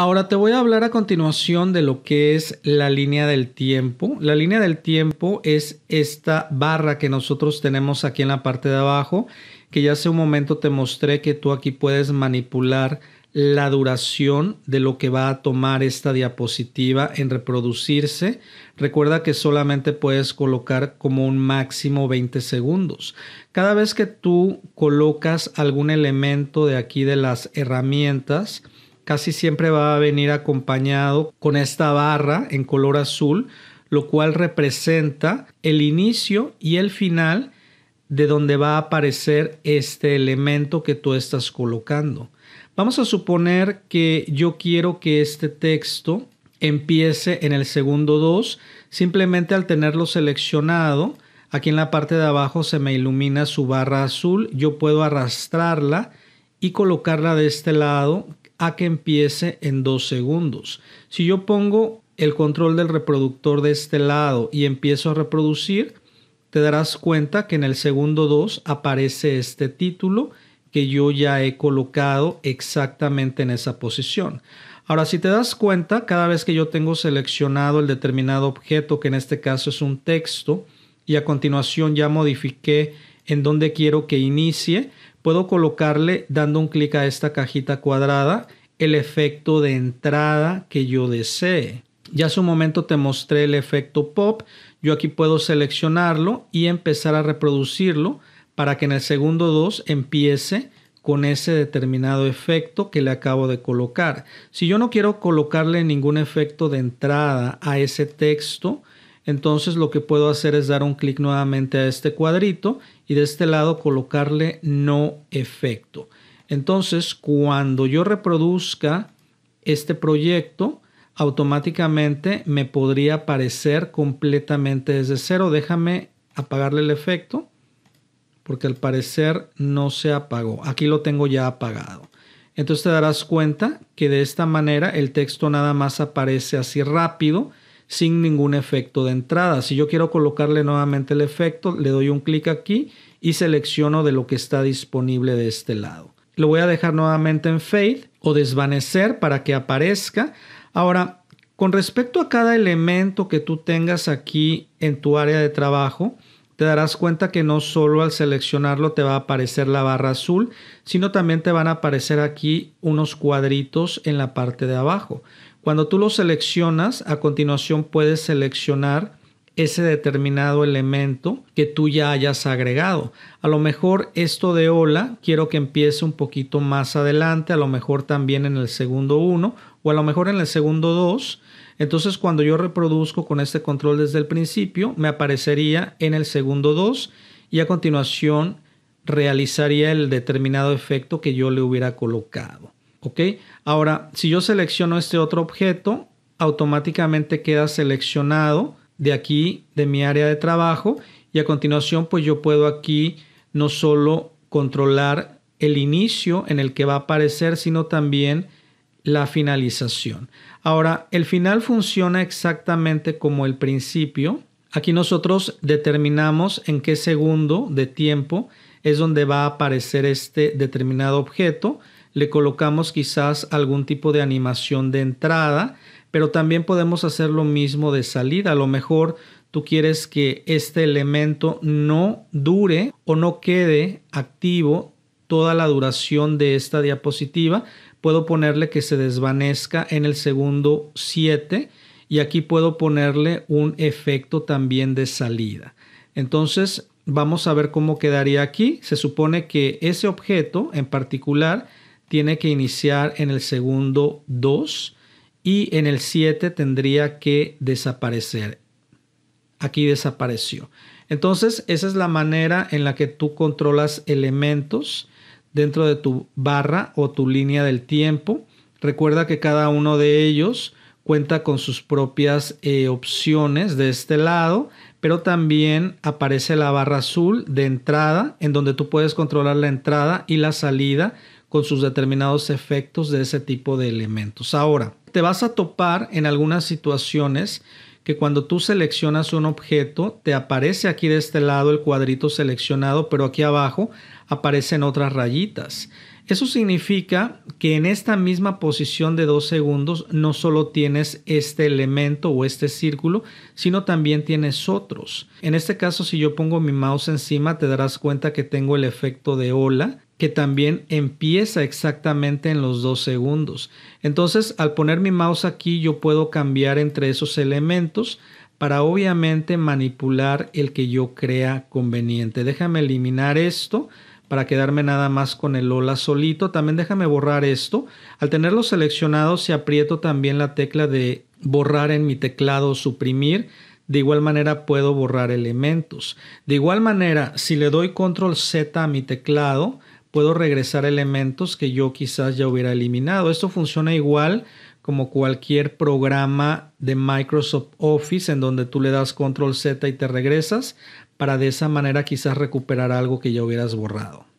Ahora te voy a hablar a continuación de lo que es la línea del tiempo. La línea del tiempo es esta barra que nosotros tenemos aquí en la parte de abajo, que ya hace un momento te mostré que tú aquí puedes manipular la duración de lo que va a tomar esta diapositiva en reproducirse. Recuerda que solamente puedes colocar como un máximo 20 segundos. Cada vez que tú colocas algún elemento de aquí de las herramientas, casi siempre va a venir acompañado con esta barra en color azul, lo cual representa el inicio y el final de donde va a aparecer este elemento que tú estás colocando. Vamos a suponer que yo quiero que este texto empiece en el segundo 2, simplemente al tenerlo seleccionado, aquí en la parte de abajo se me ilumina su barra azul, yo puedo arrastrarla y colocarla de este lado a que empiece en dos segundos. Si yo pongo el control del reproductor de este lado y empiezo a reproducir, te darás cuenta que en el segundo 2 aparece este título que yo ya he colocado exactamente en esa posición. Ahora, si te das cuenta, cada vez que yo tengo seleccionado el determinado objeto, que en este caso es un texto, y a continuación ya modifiqué en donde quiero que inicie, puedo colocarle dando un clic a esta cajita cuadrada el efecto de entrada que yo desee. Ya hace un momento te mostré el efecto pop. Yo aquí puedo seleccionarlo y empezar a reproducirlo para que en el segundo 2 empiece con ese determinado efecto que le acabo de colocar. Si yo no quiero colocarle ningún efecto de entrada a ese texto, entonces lo que puedo hacer es dar un clic nuevamente a este cuadrito y de este lado colocarle no efecto. Entonces cuando yo reproduzca este proyecto, automáticamente me podría aparecer completamente desde cero. Déjame apagarle el efecto porque al parecer no se apagó. Aquí lo tengo ya apagado. Entonces te darás cuenta que de esta manera el texto nada más aparece así rápido sin ningún efecto de entrada. Si yo quiero colocarle nuevamente el efecto, le doy un clic aquí y selecciono de lo que está disponible de este lado. Lo voy a dejar nuevamente en Fade o desvanecer para que aparezca. Ahora, con respecto a cada elemento que tú tengas aquí en tu área de trabajo, te darás cuenta que no solo al seleccionarlo te va a aparecer la barra azul, sino también te van a aparecer aquí unos cuadritos en la parte de abajo. Cuando tú lo seleccionas, a continuación puedes seleccionar ese determinado elemento que tú ya hayas agregado. A lo mejor esto de hola quiero que empiece un poquito más adelante, a lo mejor también en el segundo 1 o a lo mejor en el segundo 2. Entonces cuando yo reproduzco con este control desde el principio, me aparecería en el segundo 2 y a continuación realizaría el determinado efecto que yo le hubiera colocado. ¿Ok? Ahora, si yo selecciono este otro objeto, automáticamente queda seleccionado de aquí, de mi área de trabajo. Y a continuación, pues yo puedo aquí no solo controlar el inicio en el que va a aparecer, sino también la finalización. Ahora, el final funciona exactamente como el principio. Aquí nosotros determinamos en qué segundo de tiempo es donde va a aparecer este determinado objeto. Le colocamos quizás algún tipo de animación de entrada, pero también podemos hacer lo mismo de salida. A lo mejor tú quieres que este elemento no dure o no quede activo toda la duración de esta diapositiva. Puedo ponerle que se desvanezca en el segundo 7 y aquí puedo ponerle un efecto también de salida. Entonces vamos a ver cómo quedaría aquí. Se supone que ese objeto en particular tiene que iniciar en el segundo 2 y en el 7 tendría que desaparecer. Aquí desapareció. Entonces, esa es la manera en la que tú controlas elementos dentro de tu barra o tu línea del tiempo. Recuerda que cada uno de ellos cuenta con sus propias eh, opciones de este lado, pero también aparece la barra azul de entrada, en donde tú puedes controlar la entrada y la salida con sus determinados efectos de ese tipo de elementos. Ahora, te vas a topar en algunas situaciones que cuando tú seleccionas un objeto, te aparece aquí de este lado el cuadrito seleccionado, pero aquí abajo aparecen otras rayitas. Eso significa que en esta misma posición de dos segundos no solo tienes este elemento o este círculo, sino también tienes otros. En este caso, si yo pongo mi mouse encima, te darás cuenta que tengo el efecto de ola que también empieza exactamente en los dos segundos. Entonces, al poner mi mouse aquí, yo puedo cambiar entre esos elementos para obviamente manipular el que yo crea conveniente. Déjame eliminar esto para quedarme nada más con el hola solito. También déjame borrar esto. Al tenerlo seleccionado, si aprieto también la tecla de borrar en mi teclado o suprimir, de igual manera puedo borrar elementos. De igual manera, si le doy control Z a mi teclado, puedo regresar elementos que yo quizás ya hubiera eliminado. Esto funciona igual como cualquier programa de Microsoft Office en donde tú le das control Z y te regresas para de esa manera quizás recuperar algo que ya hubieras borrado.